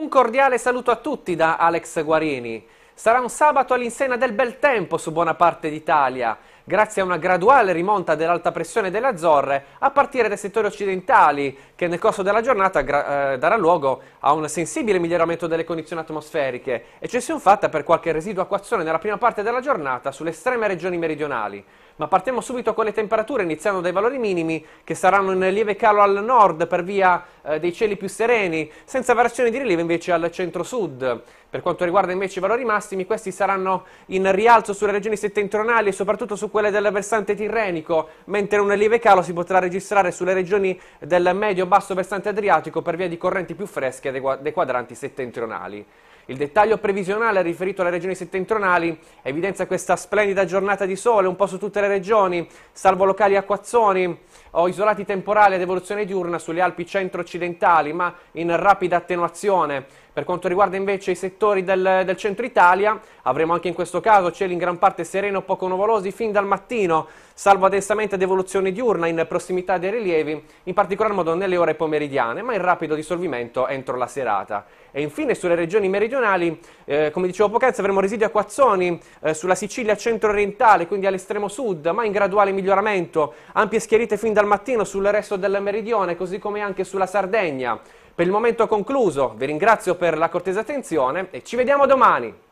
Un cordiale saluto a tutti da Alex Guarini. Sarà un sabato all'insegna del bel tempo su buona parte d'Italia grazie a una graduale rimonta dell'alta pressione delle Azzorre a partire dai settori occidentali che nel corso della giornata eh, darà luogo a un sensibile miglioramento delle condizioni atmosferiche e fatta per qualche residuo acquazione nella prima parte della giornata sulle estreme regioni meridionali. Ma partiamo subito con le temperature, iniziando dai valori minimi, che saranno in lieve calo al nord per via eh, dei cieli più sereni, senza variazioni di rilievo invece al centro-sud. Per quanto riguarda invece i valori massimi, questi saranno in rialzo sulle regioni settentrionali e soprattutto su quelle quelle del versante tirrenico, mentre un lieve calo si potrà registrare sulle regioni del medio-basso versante adriatico per via di correnti più fresche dei quadranti settentrionali. Il dettaglio previsionale riferito alle regioni settentrionali evidenzia questa splendida giornata di sole un po' su tutte le regioni, salvo locali acquazzoni o isolati temporali ad evoluzione diurna sulle Alpi centro-occidentali, ma in rapida attenuazione. Per quanto riguarda invece i settori del, del centro Italia, avremo anche in questo caso cieli in gran parte sereno o poco nuvolosi fin dal mattino, salvo addensamente ad evoluzione diurna in prossimità dei rilievi, in particolar modo nelle ore pomeridiane, ma in rapido dissolvimento entro la serata. E infine sulle regioni meridionali, eh, come dicevo poc'anzi, avremo residui acquazzoni eh, sulla Sicilia centro-orientale, quindi all'estremo sud, ma in graduale miglioramento, ampie schierite fin dal mattino sul resto del meridione, così come anche sulla Sardegna. Per il momento concluso, vi ringrazio per la cortesa attenzione e ci vediamo domani!